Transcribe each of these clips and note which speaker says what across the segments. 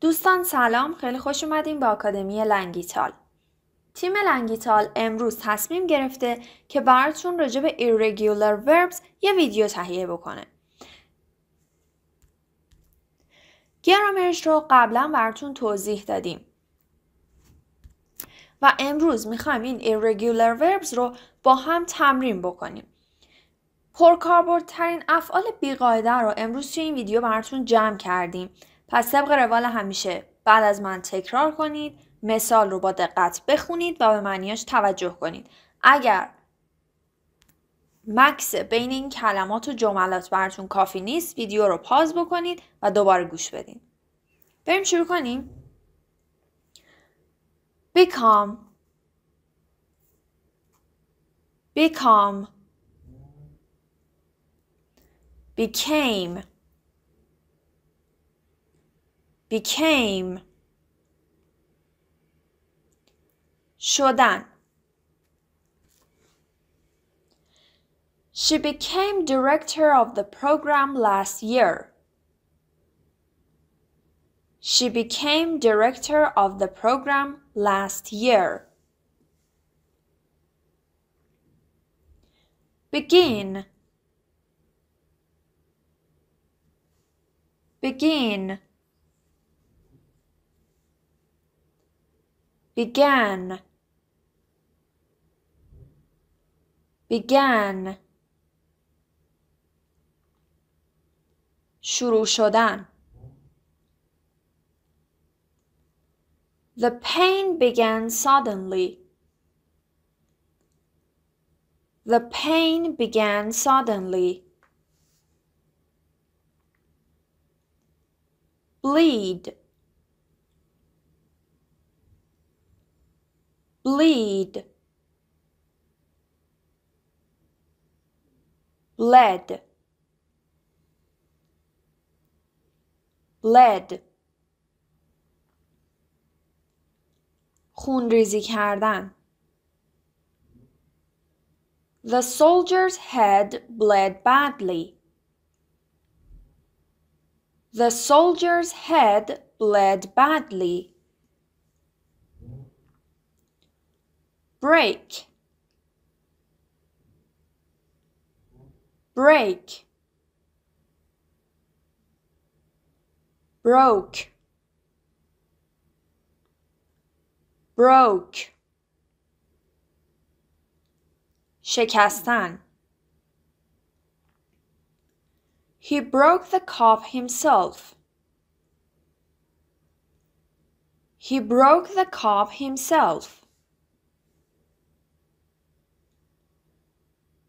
Speaker 1: دوستان سلام خیلی خوش اومدیم به آکادمی لنگیتال تیم لنگیتال امروز تصمیم گرفته که براتون راجع به irregular verbs یه ویدیو تهیه بکنه گرامرش رو قبلا براتون توضیح دادیم و امروز میخوایم این irregular verbs رو با هم تمرین بکنیم پرکاربردترین افعال بیقاعده رو امروز توی این ویدیو براتون جمع کردیم پس طبق روال همیشه بعد از من تکرار کنید مثال رو با دقت بخونید و به معنیاش توجه کنید اگر مکس بین این کلمات و جملات براتون کافی نیست ویدیو رو پاز بکنید و دوباره گوش بدید. بریم شروع کنیم become become became became شدن She became director of the program last year. She became director of the program last year. Begin. Begin. began began شروع شدن The pain began suddenly. The pain began suddenly. Bleed. bleed bled bled خونریزی کردن The soldier's head bled badly. The soldier's head bled badly. break break broke broke شکستن He broke the cup himself. He broke the cup himself.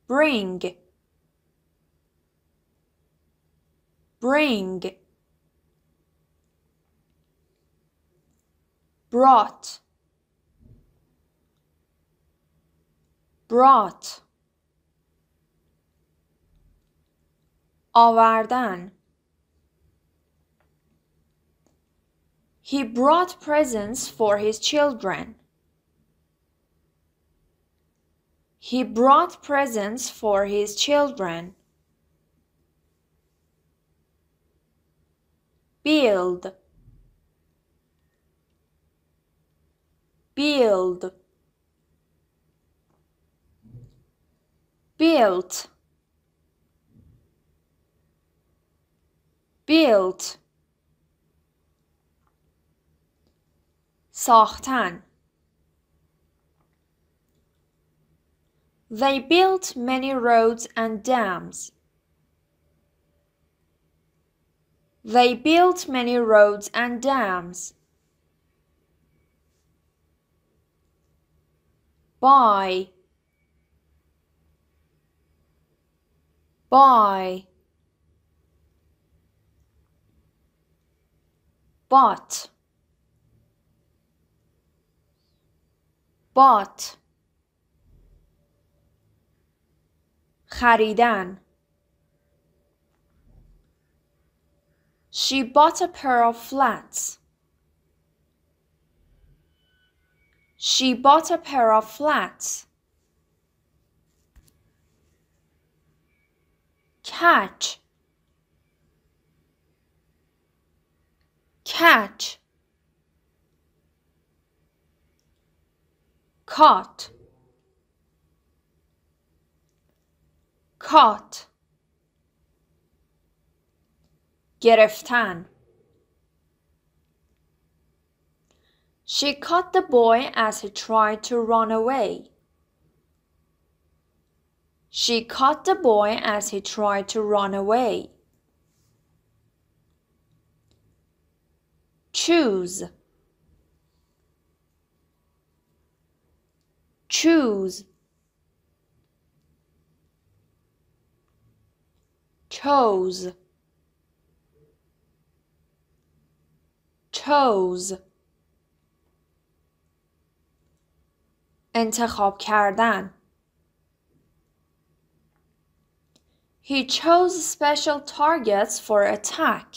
Speaker 1: bring bring brought brought آوردن He brought presents for his children. He brought presents for his children. Build. Build. Built. Built. ساختن They built many roads and dams. They built many roads and dams. By by but but خریدن She bought a pair of flats. She bought a pair of flats. Catch. Catch. Caught. caught گرفتن She caught the boy as he tried to run away. She caught the boy as he tried to run away. Choose. Choose. chose chose انتخاب کردن He chose special targets for attack.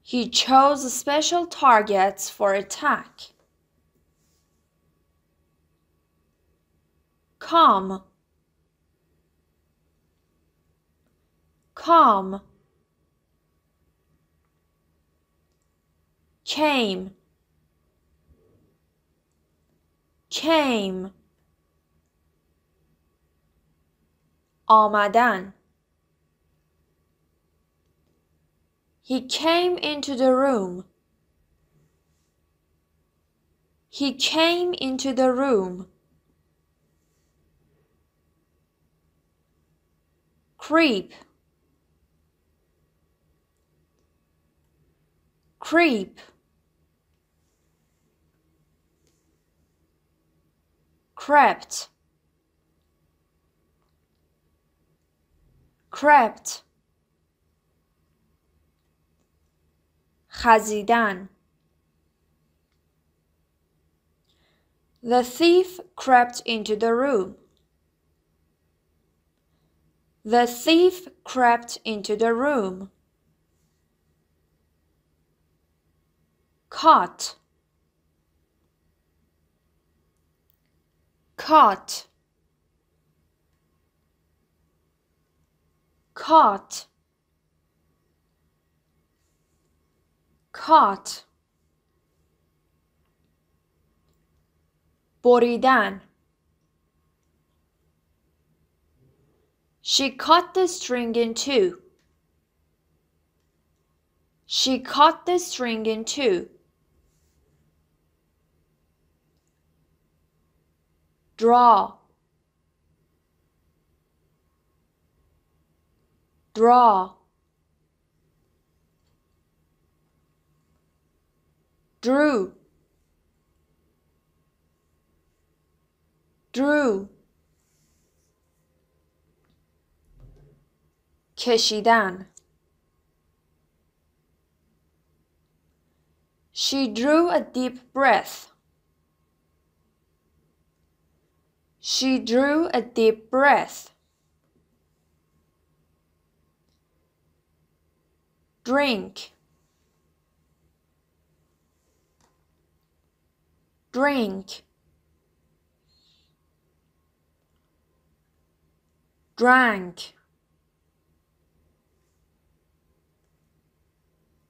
Speaker 1: He chose special targets for attack. Come Come. came came آمدن He came into the room. He came into the room. Creep. creep crept crept خزیدن The thief crept into the room. The thief crept into the room. caught caught caught caught Boridan. She cut the string in two. She cut the string in two. draw draw drew drew کشیدن She drew a deep breath. She drew a deep breath. Drink. Drink. Drank.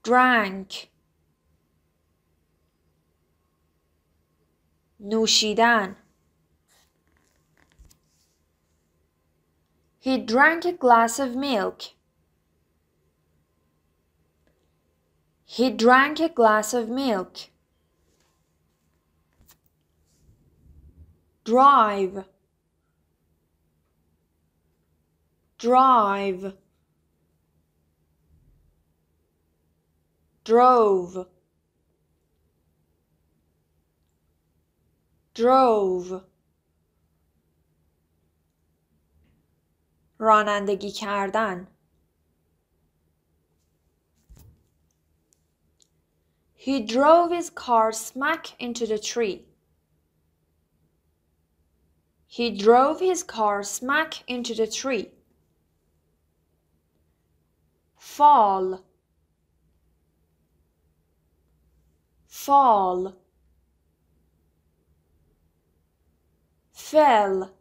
Speaker 1: Drank. نوشیدن He drank a glass of milk. He drank a glass of milk. Drive. Drive. Drove. Drove. رانندگی کردن He drove his car smack into the tree. He drove his car smack into the tree. Fall. Fall. Fell.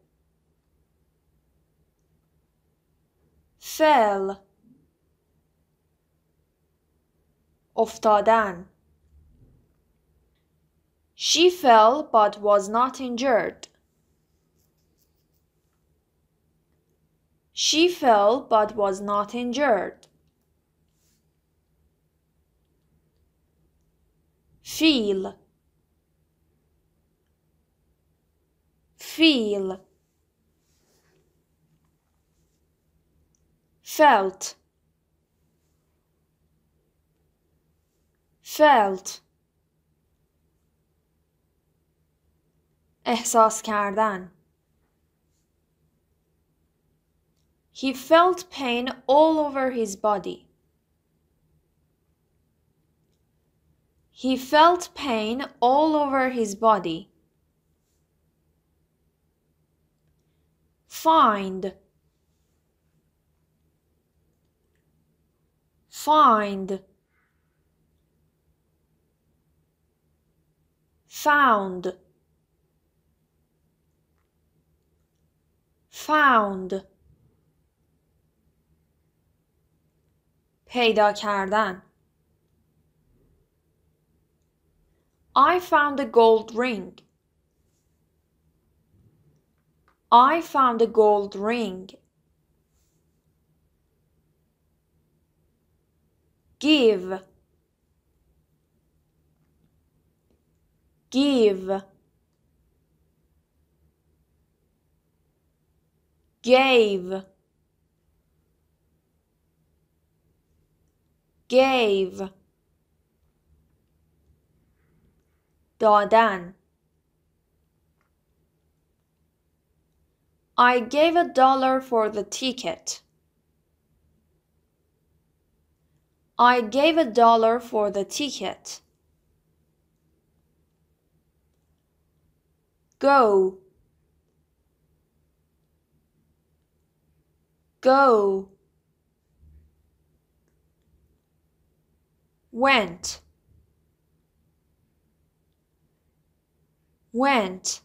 Speaker 1: fell افتادن She fell but was not injured. She fell but was not injured. Feel. Feel. felt felt احساس کردن He felt pain all over his body. He felt pain all over his body. Find find found found پیدا کردن I found a gold ring. I found a gold ring. give give gave gave دادن I gave a dollar for the ticket. I gave a dollar for the ticket. Go. Go. Went. Went.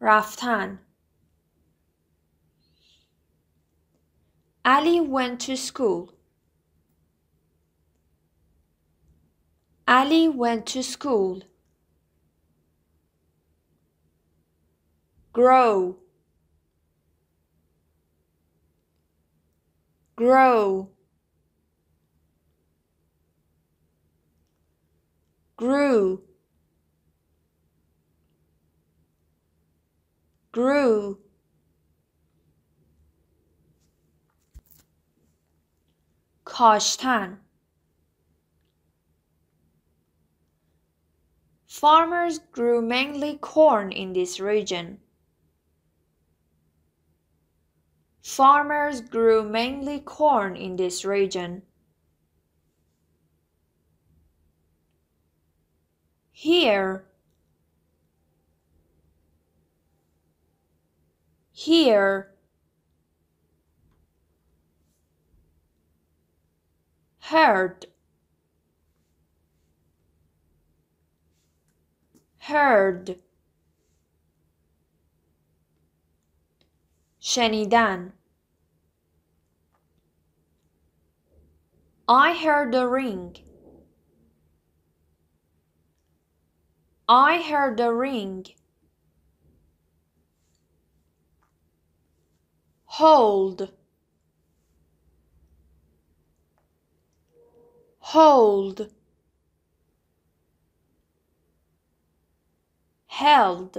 Speaker 1: Raftan. Ali went to school. Ali went to school. Grow. Grow. Grew. Grew. کاشتن Farmers grew mainly corn in this region. Farmers grew mainly corn in this region. Here Here heard heard شنیدن I heard a ring I heard a ring hold hold held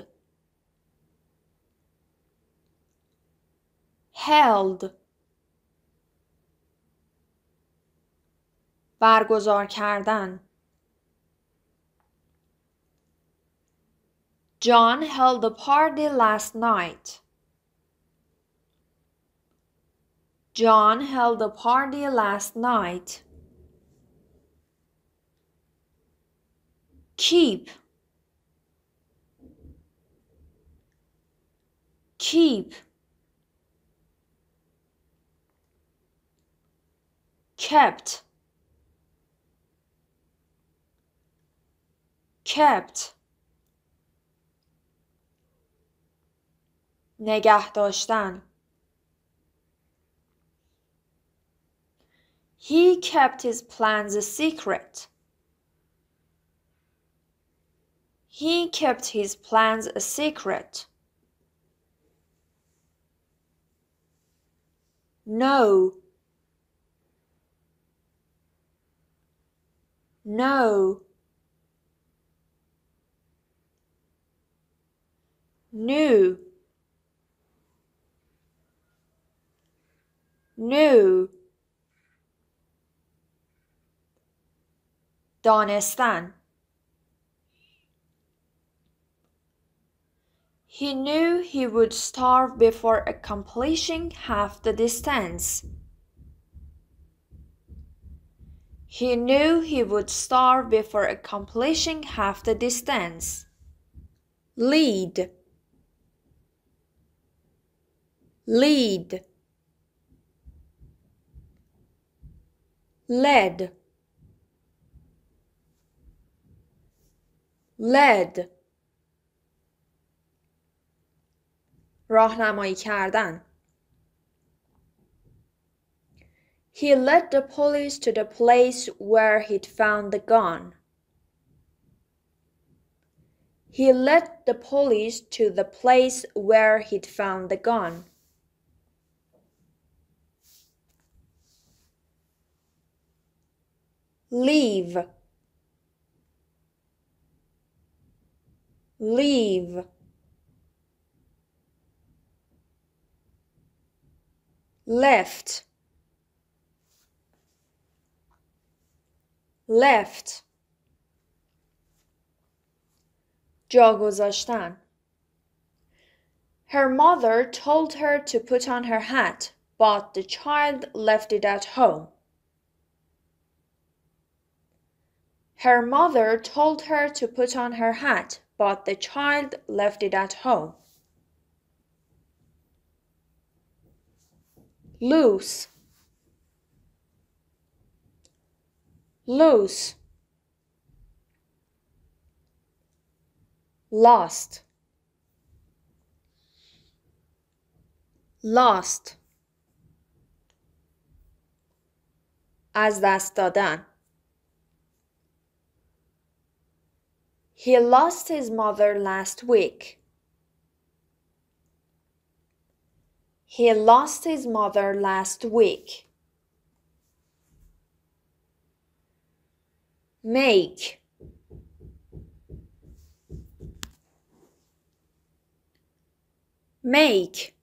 Speaker 1: held برگزار کردن John held a party last night. John held a party last night. keep keep kept kept نگه داشتن He kept his plans a secret. He kept his plans a secret. No. No. New. New. دانستن He knew he would starve before accomplishing half the distance. He knew he would starve before accomplishing half the distance. Lead. Lead. Lead. Lead. راهنمایی کردن He led the police to the place where he'd found the gun. He led the police to the place where he'd found the gun. Leave. Leave. left left جا گذاشتن Her mother told her to put on her hat, but the child left it at home. Her mother told her to put on her hat, but the child left it at home. loose loose lost lost As دست دادن He lost his mother last week. He lost his mother last week. Make make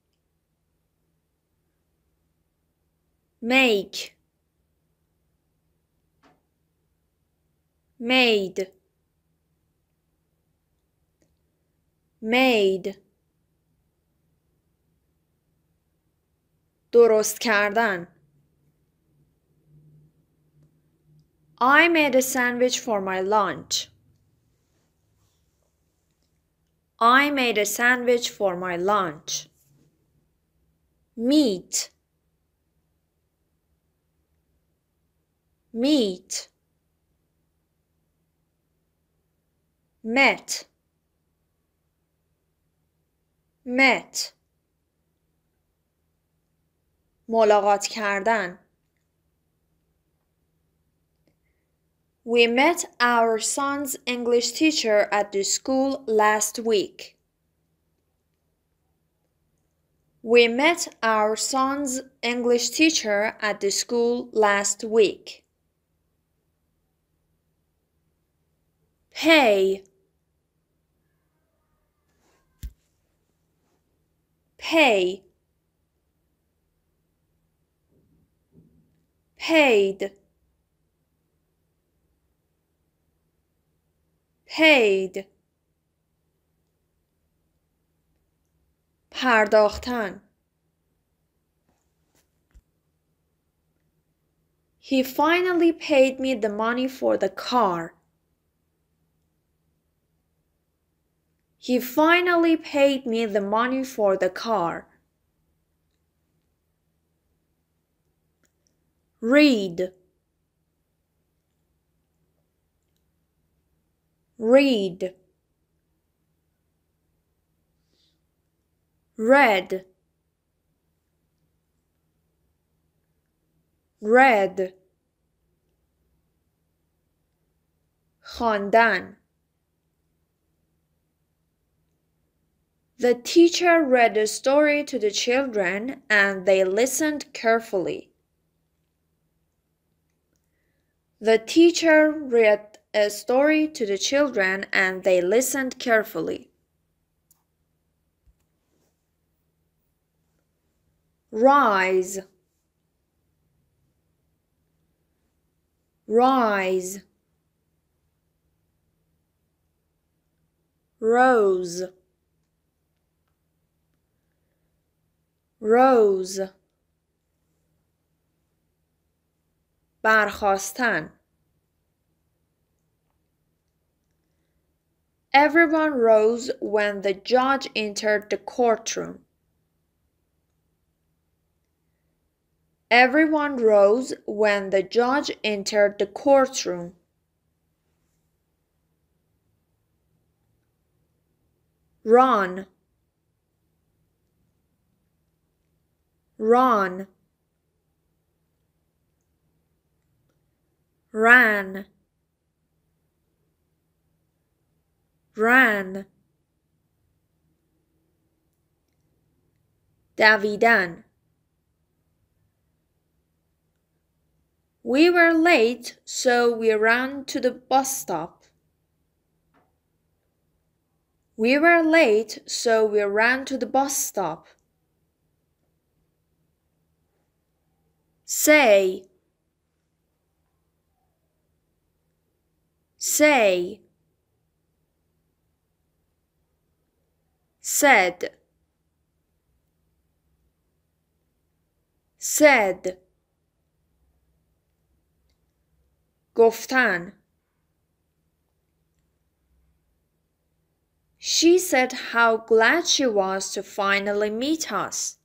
Speaker 1: make made made درست کردن I made a sandwich for my lunch. I made a sandwich for my lunch. Meat. Meat. Met. Met. ملاقات کردن We met our son's English teacher at the school last week. We met our son's English teacher at the school last week. Pay Pay paid paid پرداختن He finally paid me the money for the car. He finally paid me the money for the car. read read red red خواندن The teacher read a story to the children and they listened carefully. The teacher read a story to the children and they listened carefully. Rise, rise, rose, rose. برخواستن Everyone rose when the judge entered the courtroom. Everyone rose when the judge entered the courtroom. Run. Run. ran ran Davidan. We were late, so we ran to the bus stop. We were late, so we ran to the bus stop. Say say said said گفتن She said how glad she was to finally meet us.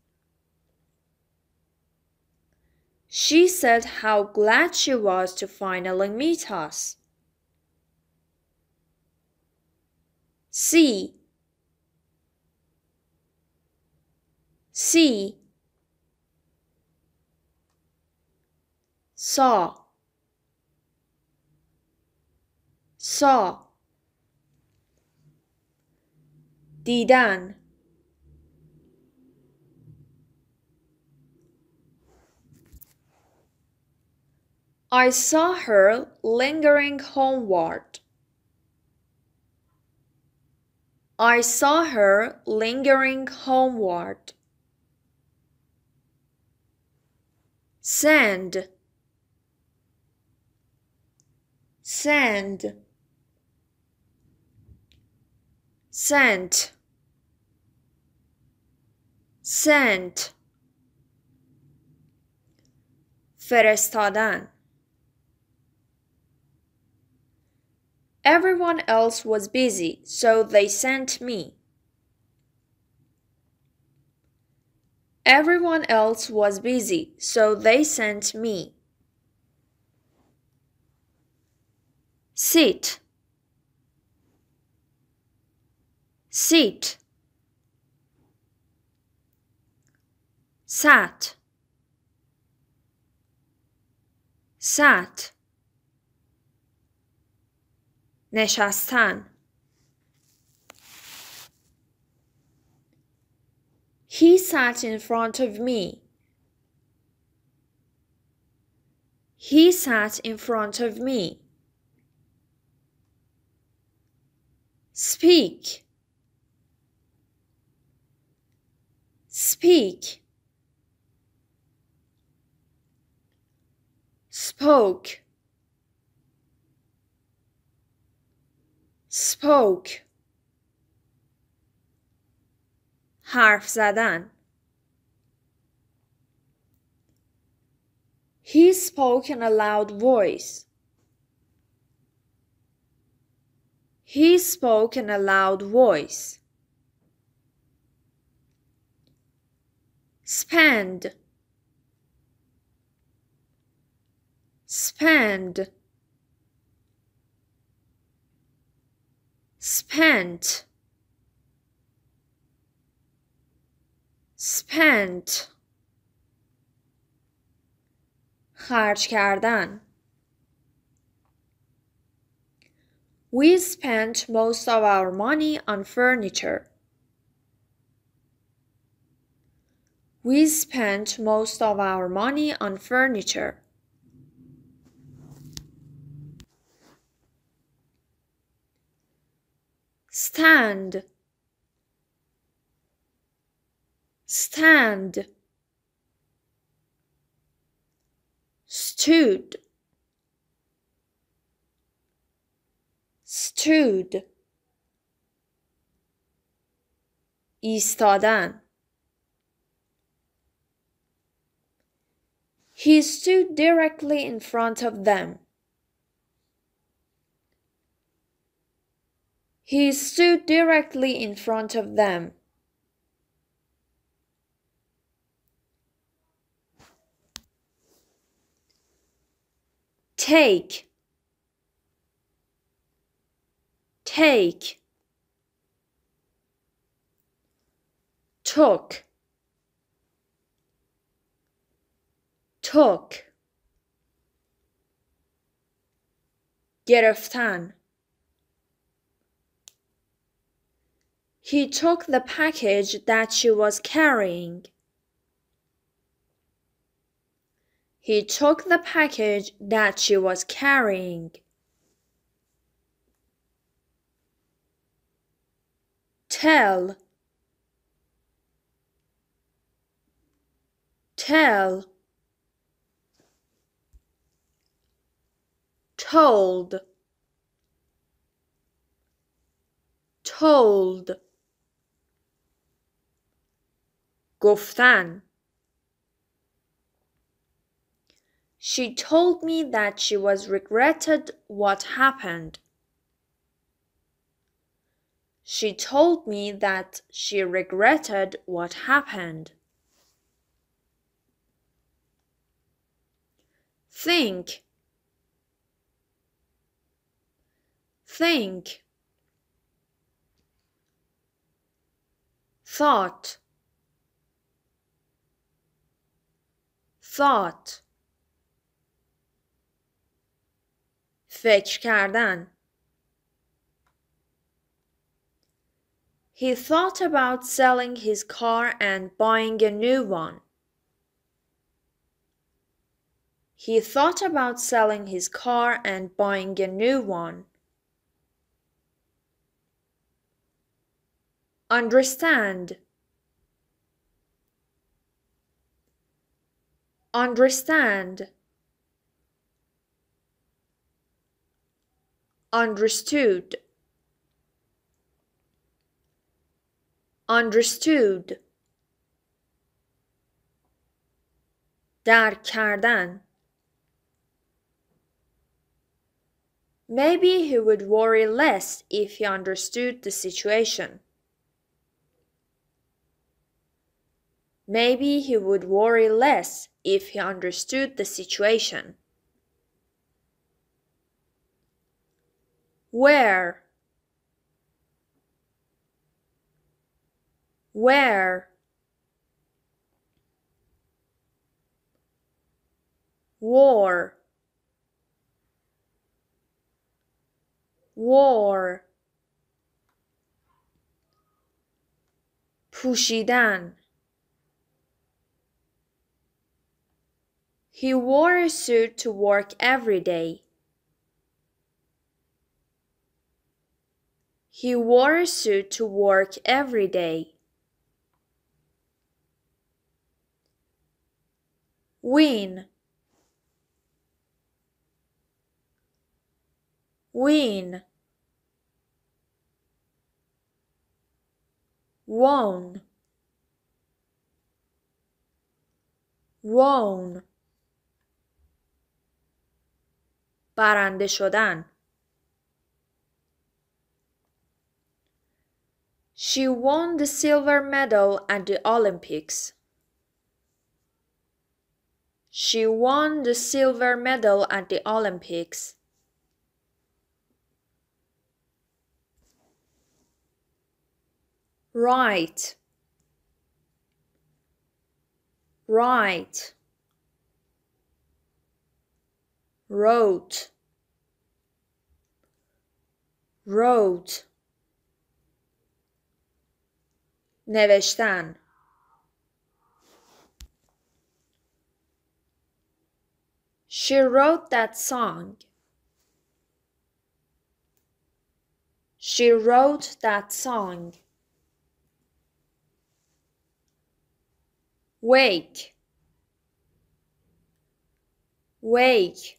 Speaker 1: She said how glad she was to finally meet us. C C saw saw دیدن I saw her lingering homeward. I saw her lingering homeward. Send. Send. sent, sent, فرستادن Everyone else was busy, so they sent me. Everyone else was busy, so they sent me. Sit. Sit. Sat. Sat. نشستن He sat in front of me. He sat in front of me. Speak. Speak. Spoke. spoke حرف زدن He spoke in a loud voice. He spoke in a loud voice. Spend. Spend. spent spent خرج کردن We spent most of our money on furniture. We spent most of our money on furniture. stand stand stood stood ایستادن He stood directly in front of them. He stood directly in front of them. Take, take, took, took, گرفتن He took the package that she was carrying. He took the package that she was carrying. Tell. Tell. Told. Told. گفتن She told me that she was regretted what happened. She told me that she regretted what happened. Think. Think. Thought. thought فکر کردن He thought about selling his car and buying a new one. He thought about selling his car and buying a new one. Understand Understand. Understood. Understood. درک کردن Maybe he would worry less if he understood the situation. Maybe he would worry less if he understood the situation. Where? Where? War. War. پوشیدن He wore a suit to work every day. He wore a suit to work every day. Win. Win. Won. Won. برنده شدن She won the silver medal at the Olympics. She won the silver medal at the Olympics. Right. Right. wrote wrote نوشتن She wrote that song. She wrote that song. Wake. Wake.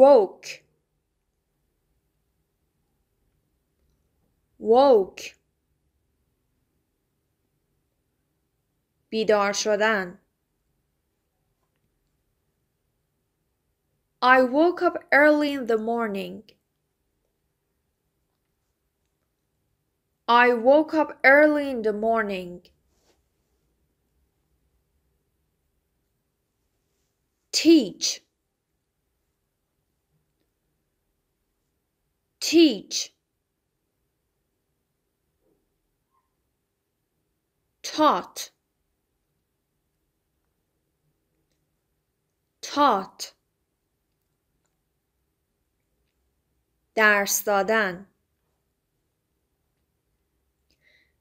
Speaker 1: woke woke بیدار شدن I woke up early in the morning. I woke up early in the morning. Teach teach, taught, taught, درس دادن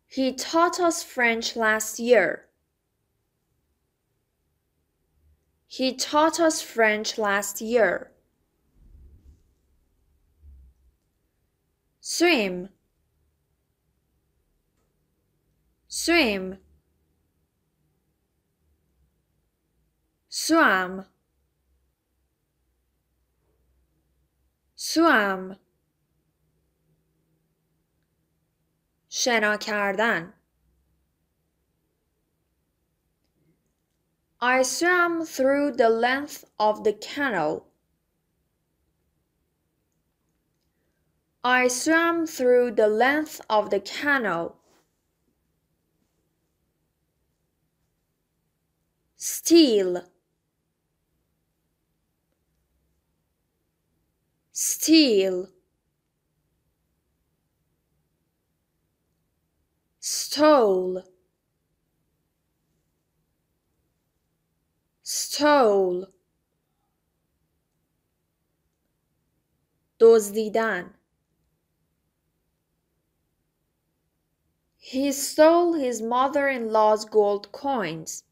Speaker 1: He taught us French last year. He taught us French last year. swim swim swam swam شنا کردن I swam through the length of the canal I swam through the length of the canal. Steal. Steal. Stole. Stole. دزدیدن He stole his mother-in-law's gold coins.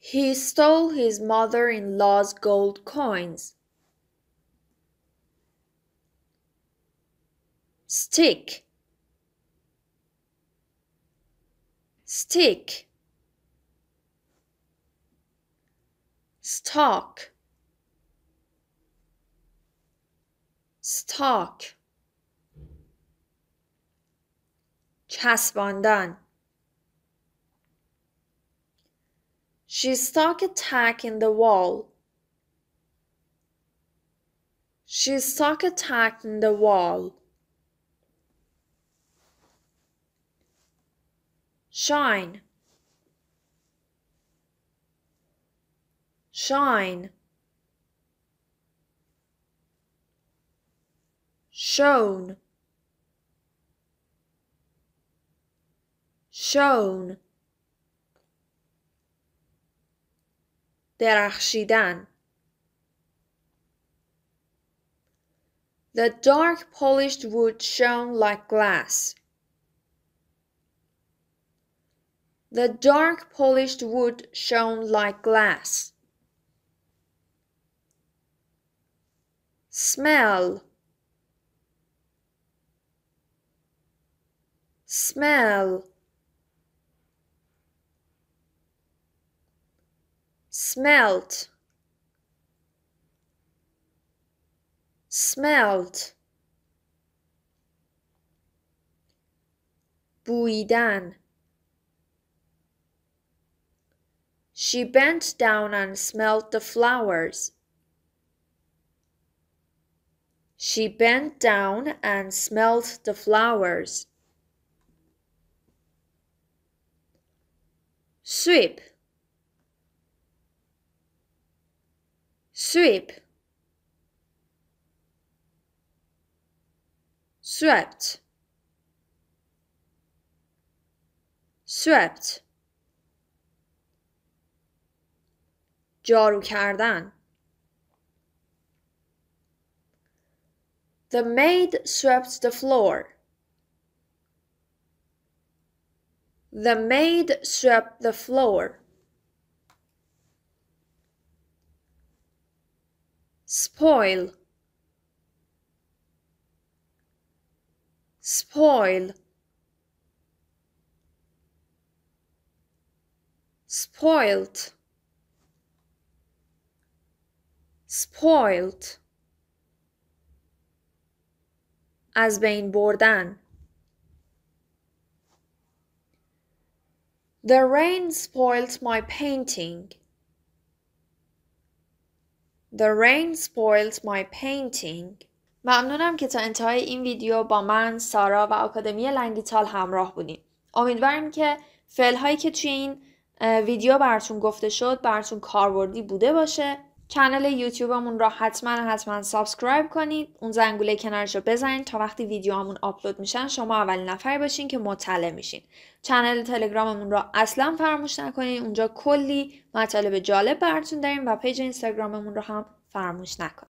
Speaker 1: He stole his mother-in-law's gold coins. Stick Stick Stock Stock چسباندن She stuck a tack in the wall. She stuck a tack in the wall. Shine. Shine. Shone. Shone. درخشیدن The dark polished wood shone like glass. The dark polished wood shone like glass. Smell. Smell. smelt smelt dan. She bent down and smelled the flowers. She bent down and smelled the flowers. Sweep sweep swept swept جارو کردن The maid swept the floor. The maid swept the floor. spoil spoil spoilt spoilt As being بردن The rain spoilt my painting. The rain spoils my painting. ممنونم که تا انتهای این ویدیو با من، سارا و آکادمی لنگیتال همراه بودیم. امیدواریم که فعلهایی که توی این ویدیو براتون گفته شد براتون کاروردی بوده باشه چنل یوتیوبمون را حتما حتما سابسکرایب کنید اون زنگوله کنارش رو بزنید تا وقتی ویدیوهامون آپلود میشن شما اولین نفر باشین که مطلع میشین چنل تلگراممون را اصلا فراموش نکنید اونجا کلی مطالب جالب براتون داریم و پیج اینستاگراممون رو هم فراموش نکنید